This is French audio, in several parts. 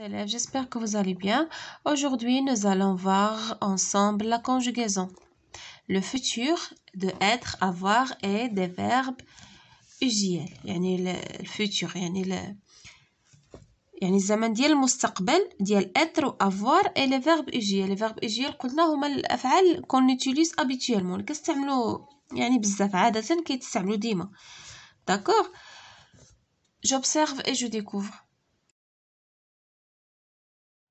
élèves, j'espère que vous allez bien. Aujourd'hui, nous allons voir ensemble la conjugaison. Le futur de être, avoir et des verbes usiels. يعني futur, يعني ال... يعني الزمن ديال المستقبل ديال être ou avoir et les verbes usuels. Les verbes usiels قلنا هما الافعال qu'on utilise habituellement. qu'est-ce يعني بزاف عادة كيتستعملوا ديما. D'accord J'observe et je découvre.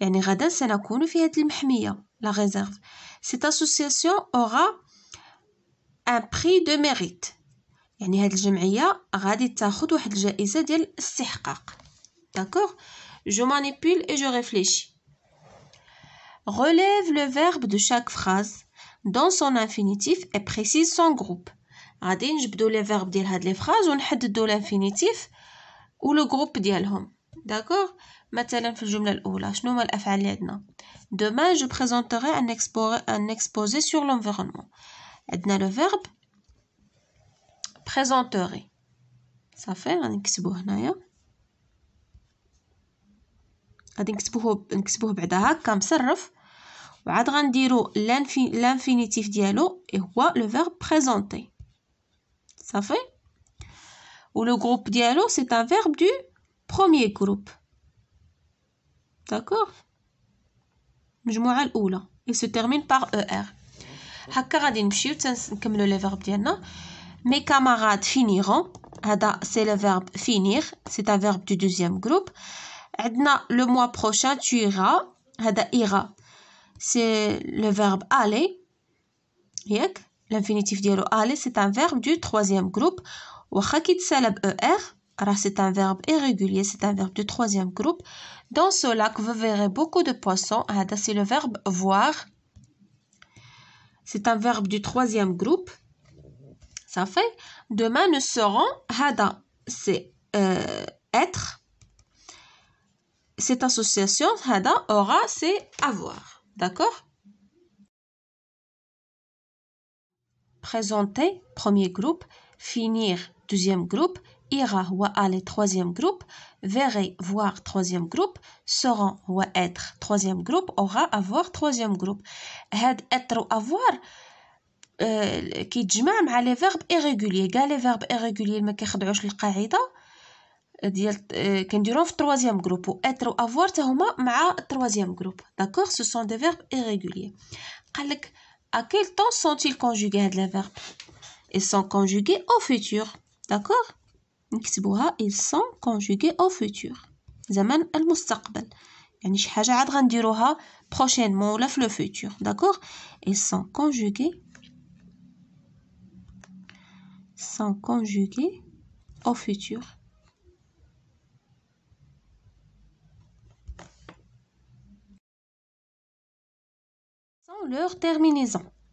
يعني غدا سنكون في هذه المحمية لا réserve cette association aura un prix de mérite يعني هذه الجمعية غادي تاخد واحد الجائزة ديال الاستحقاق d'accord je manipule et je réfléchis relève le verbe de chaque phrase dans son infinitif et précise son groupe غادي نجبدو لي فيرب ديال هاد لي فراز ونحددو l'infinitif ou le groupe ديالهم d'accord مثلا في demain je présenterai un exposé, un exposé sur l'environnement عندنا le verbe présenterai صافي غنكتبوه هنايا غادي نكتبوه نكتبوه بعدا هكا مصرف وعاد غنديروا et لانفينيتيف ديالو هو لو فيرب fait صافي ولو groupe D'accord مجموعة là il se termine par ER غادي نمشيو لي mes camarades finiront c'est le verbe finir c'est un verbe du deuxième groupe le mois prochain tu iras ira c'est le verbe aller l'infinitif ديالو aller c'est un verbe du troisième groupe واخا verbe « er c'est un verbe irrégulier, c'est un verbe du troisième groupe. Dans ce lac, vous verrez beaucoup de poissons. C'est le verbe voir. C'est un verbe du troisième groupe. Ça fait demain nous serons hada. C'est euh, être. Cette association hada aura c'est avoir. D'accord Présenter, premier groupe. Finir, deuxième groupe ira ou « aller troisième groupe, verrait voir troisième groupe, seront ou être troisième groupe, aura avoir troisième groupe. être ou avoir euh, qui jumam les verbes irréguliers. sont les verbes irréguliers, mais quest sont que je le cadre quest troisième groupe? Ou être ou avoir, c'est ma troisième groupe. D'accord? Ce sont des verbes irréguliers. à quel temps sont-ils conjugués les verbes? Ils sont conjugués au futur. D'accord? نكتبوها ils sont conjugués au futur زمن المستقبل يعني شي حاجة عاد غنديروها prochainement ولا في le futur d'accord ils sont conjugués sont conjugués au futur sans leur terminaison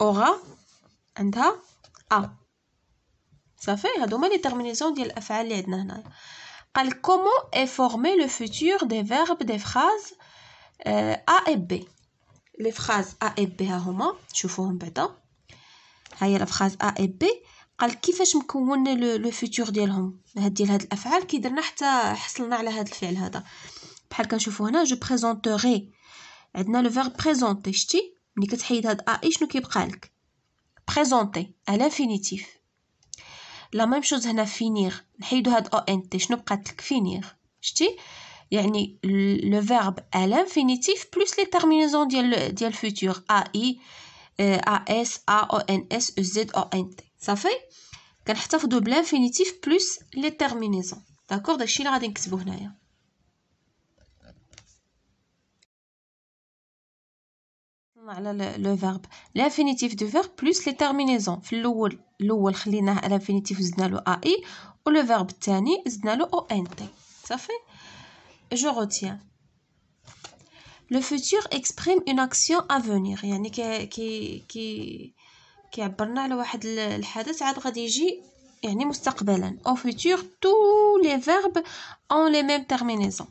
أوغا عندها أ صافي هادو هما لي تيرمينيزون ديال الأفعال لي عندنا هنايا قال كومون اي فورمي لو فوتور دي فيرب دي فراز أ إي بي لي فراز أ إي بي ها هما شوفوهم بعدا هاهي فراز أ إي بي قال كيفاش مكون لو فوتور ديالهم هاد ديال هاد الافعال كي درنا حتى حصلنا على هاد الفعل هذا بحال كنشوفو هنا جو بريزونتوري عندنا لو فيرب بريزونتي شتي ملي كتحيد هاد ا آه، اي شنو كيبقى لك بريزونتي على فينيتيف لا ميم شوز هنا فينير نحيدو هاد او ان تي شنو بقات لك فينير شتي يعني لو فيرب ا لانفينيتيف بلس لي تيرمينيزون ديال ديال ا اي ا ا اس اس او ان او ان تي صافي كنحتفظوا بلانفينيتيف بلس لي تيرمينيزون داكور داكشي اللي غادي نكتبو هنايا On a le verbe l'infinitif du verbe plus les terminaisons louloual chlena l'infinitif zinalo ai le verbe tani zinalo oente ça fait je retiens le futur exprime une action à venir yani qui qui qui qui abarna le waad l'hadat ad gadiji yani مستقبلا au futur tous les verbes ont les mêmes terminaisons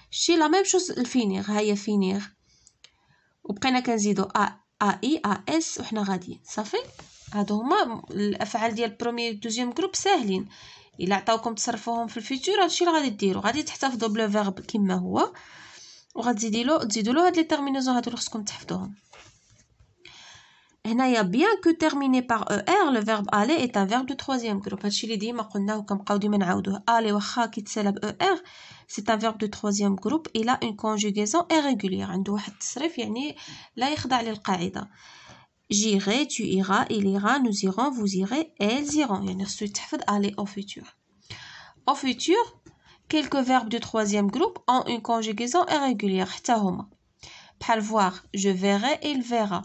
شي لا ميم شوز الفينيغ هيا فينيغ وبقينا كنزيدو ا ا اي ا اس وحنا غاديين صافي هادو هما الافعال ديال برومي دوزيام جروب ساهلين الا عطاوكم تصرفوهم في الفيتور هادشي اللي غادي ديرو غادي تحتفظوا بلو فيرب كما هو وغتزيدي له تزيدوا له هاد لي تيرمينيزون هادو اللي خصكم تحفظوهم Et bien que terminé par er, le verbe aller est un verbe de troisième groupe. E c'est un verbe de troisième groupe, il a une conjugaison irrégulière. J'irai, tu iras, il ira, nous irons, vous irez, elles iront. a au futur. Au futur, quelques verbes de troisième groupe ont une conjugaison irrégulière. Je verrai, il verra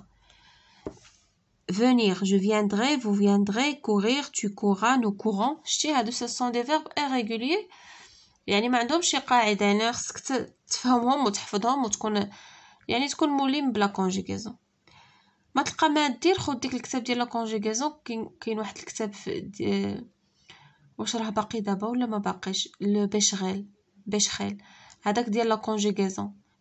venir, je viendrai, vous viendrez, courir, tu courras, nous courons. ce sont des verbes irréguliers يعني ما عندهم شي قاعدة يعني خصك تفهمهم وتحفظهم وتكون يعني تكون ملم بلا كونجيكيزون ما تلقى ما دير خد ديك الكتاب ديال لا كونجيكيزون كاين واحد الكتاب واش راه باقي دابا ولا ما باقيش لو بيشغيل هذاك ديال لا كونجيكيزون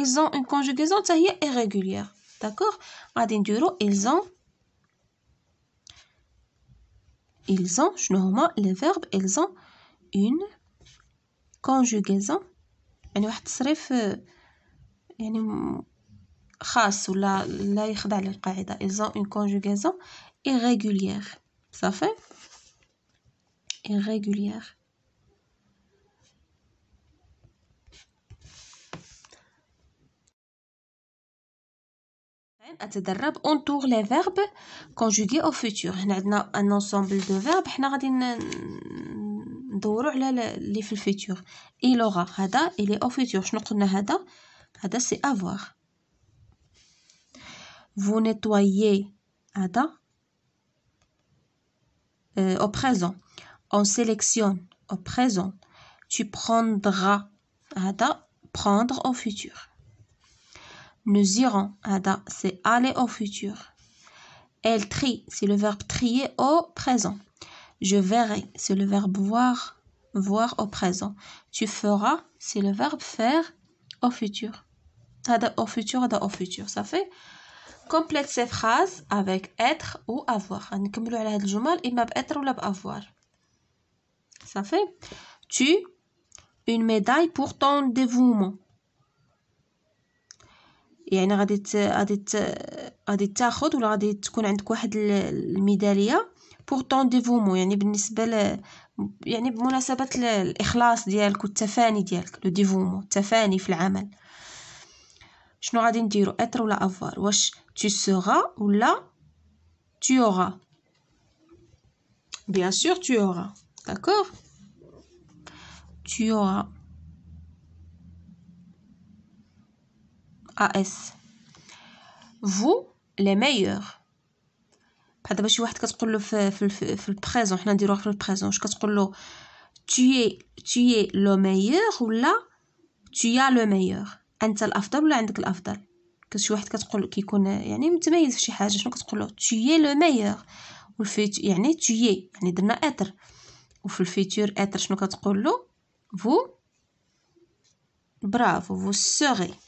ils ont une conjugaison irrégulière. D'accord ils ont ils ont normalement, les verbes ils ont une conjugaison يعني واحد تصريف يعني خاص ولا لا ils ont une conjugaison irrégulière ça fait irrégulière On tourne les verbes conjugués au futur On a un ensemble de verbes حنا غادي les على اللي futur. il aura il est au futur شنو قلنا hada hada c'est avoir vous nettoyez hada euh, au présent on sélectionne au présent tu prendras hada prendre au futur nous irons, Ada, c'est aller au futur. Elle trie, c'est le verbe trier au présent. Je verrai, c'est le verbe voir, voir au présent. Tu feras, c'est le verbe faire au futur. Ada au futur, Ada au futur. Ça fait complète ces phrases avec être ou avoir. avoir. Ça fait tu une médaille pour ton dévouement. يعني غادي غادي غادي تاخذ ولا غادي تكون عندك واحد الميداليه بور طون ديفومون يعني بالنسبه ل... يعني بمناسبه الاخلاص ديالك والتفاني ديالك لو ديفومون التفاني في العمل شنو غادي نديرو اتر ولا افوار واش تي سوغا ولا تي اورا بيان سور تي اورا d'accord تي اورا AS vous les meilleurs بحال دابا شي واحد كتقول له في في في البريزون حنا نديروها في البريزون واش كتقول له tu es tu es le meilleur ou là tu as le meilleur انت الافضل ولا عندك الافضل شي واحد كتقول كيكون يعني متميز في شي حاجه شنو كتقول له tu es le meilleur والفيت يعني tu es يعني درنا اتر وفي الفيتور اتر شنو كتقول له vous برافو vous serez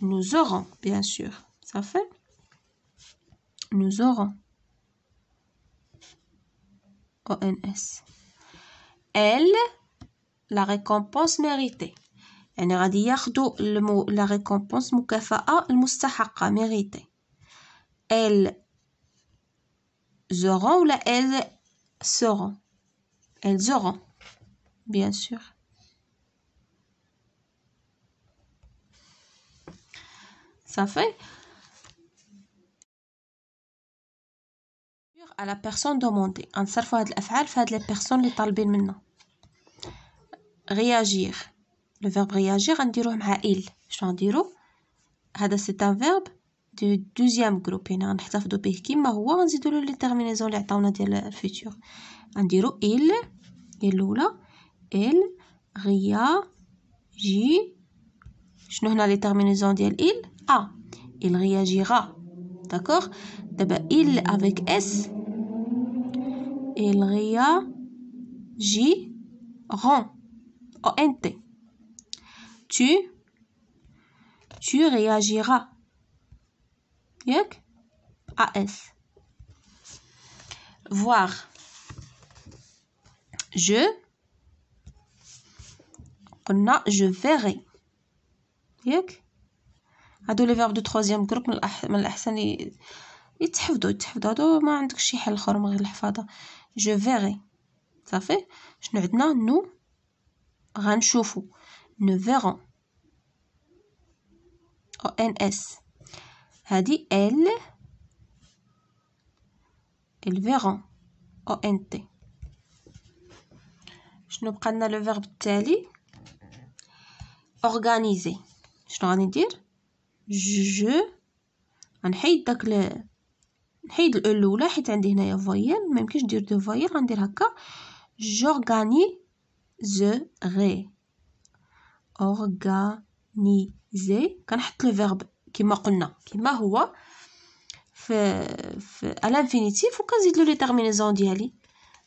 Nous aurons bien sûr, ça fait nous aurons. ONS. elle la récompense méritée. Elle a dit, y la récompense moukafa. Elle mérité. Elle auront ou elles seront, elles auront bien sûr. ça fait à la personne demandée. Un fois de l'affaire, fait les personnes les maintenant. Réagir. Le verbe réagir, on il. Je C'est un verbe du deuxième groupe. On a dit il. Il. terminaison a. Il réagira. D'accord eh ben, Il avec S. Il réagit. r, O -N -T. Tu. Tu réagiras. A-S. Voir. Je. On je verrai. هادو لي فيرب دو تروزيام جروب من, الأح... من الاحسن ي... يتحفظوا يتحفظوا هادو ما عندكش شي حل اخر من غير الحفاظه جو فيغي صافي شنو عندنا نو غنشوفو نو فيغون او ان اس هادي ال ال فيغون او ان تي شنو بقى لنا لو فيرب التالي اورغانيزي شنو غادي ندير ج غنحيد داك ل... نحيد الاولى حيت عندي هنايا فويال ما يمكنش ندير دو فويال غندير هكا جورغاني اورغاني زي كنحط لو فيرب كما قلنا كما هو في في الانفينيتيف وكنزيد له لي تيرمينيزون ديالي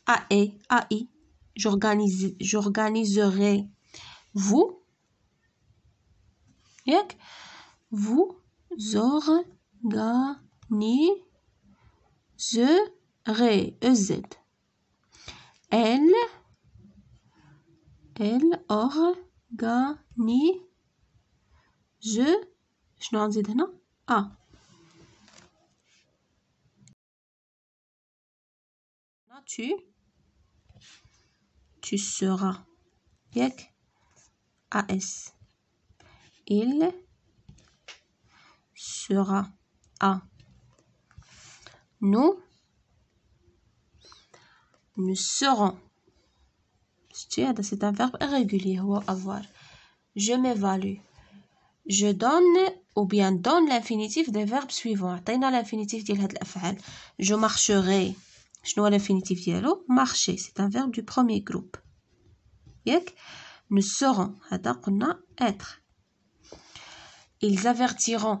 ا اي ا اي جورغانيز جورغانيزري فو ياك vous organiserez. E elle, elle organise. شنو غنزيد non. Ah. tu tu seras A as il sera à Nous, nous serons. C'est un verbe irrégulier, avoir. Je m'évalue. Je donne ou bien donne l'infinitif des verbes suivants. l'infinitif Je marcherai. Je à l'infinitif Marcher, c'est un verbe du premier groupe. Nous serons. être. Ils avertiront.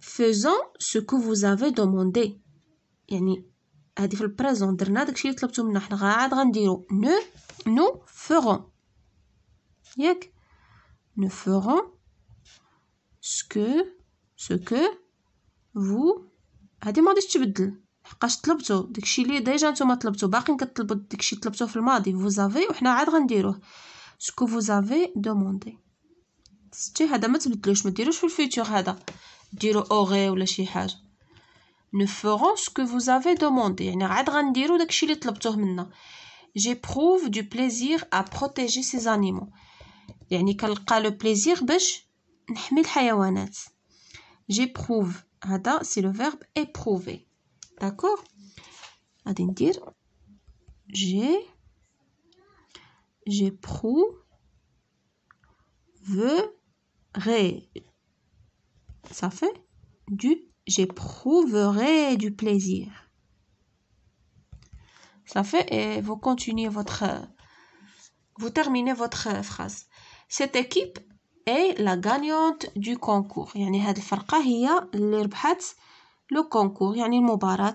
faisons ce que vous avez demandé يعني هذه في البريزون درنا داكشي اللي طلبتو منا حنا عاد غنديرو نو نو فرون ياك نو فرون سكو سكو فو هادي ما غاديش تبدل حقاش طلبتو داكشي اللي ديجا نتوما طلبتو باقي كطلبو داكشي طلبتو في الماضي فو زافي وحنا عاد غنديروه سكو فو زافي دوموندي شتي هذا ما تبدلوش ما ديروش في الفيتور هذا ou Nous ferons ce que vous avez demandé. J'éprouve du plaisir à protéger ces animaux. le plaisir J'éprouve. C'est le verbe « éprouver ». D'accord j'éprouve j'ai prouve. Ça fait du j'éprouverai du plaisir. Ça fait et vous continuez votre vous terminez votre phrase. Cette équipe est la gagnante du concours. يعني هاد الفرقة هي اللي ربحت لو كونكور يعني المباراة.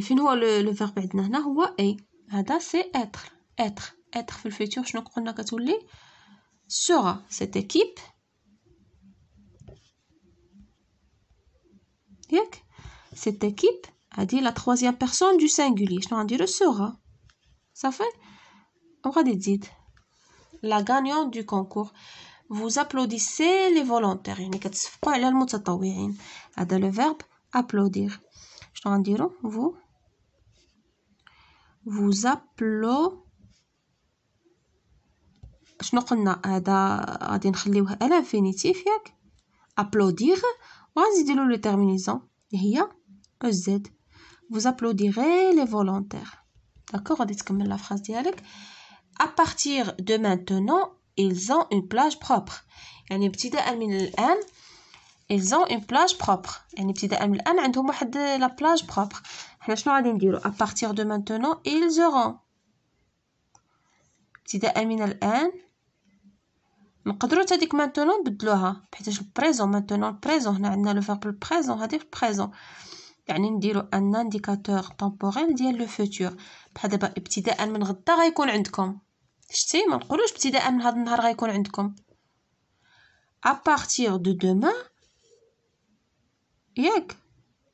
فين هو لو فيرب عندنا هنا هو اي هذا سي اتر اتر اتر في الفيتور شنو قلنا كتولي sera cette équipe cette équipe a dit la troisième personne du singulier je dit le sera ça fait on va dire la gagnante du concours vous applaudissez les volontaires يعني كتصفقوا على le verbe applaudir Je t'en dire, vous vous applaudissez شنو قلنا هذا غادي نخليوه الانفينيتيف ياك ابلودير وغنزيدلو لو تيرمينيزون اللي هي زد فوز ابلوديغي لي فولونتير داكوغ غادي تكمل لا فراز ديالك ا بارتير دو مانتونون ils ont une plage propre يعني ابتداء من الان ils ont une plage propre يعني ابتداء من الان عندهم واحد لا بلاج بروبر حنا شنو غادي نديرو ا بارتير دو مانتونون ils auront ابتداء من الان نقدروا حتى ديك مانتونون نبدلوها حيتاش البريزون مانتونون البريزون هنا عندنا لو فيرب البريزون à partir de demain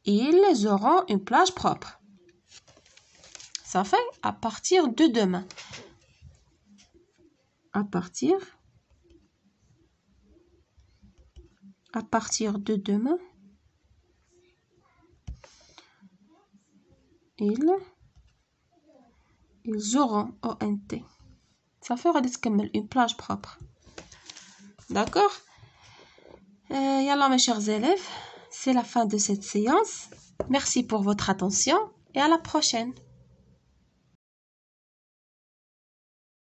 ils auront une plage propre ça fait à partir de demain à partir à partir de demain, ils, ils auront ONT. Ça fera une plage propre. D'accord Et euh, alors, mes chers élèves, c'est la fin de cette séance. Merci pour votre attention et à la prochaine.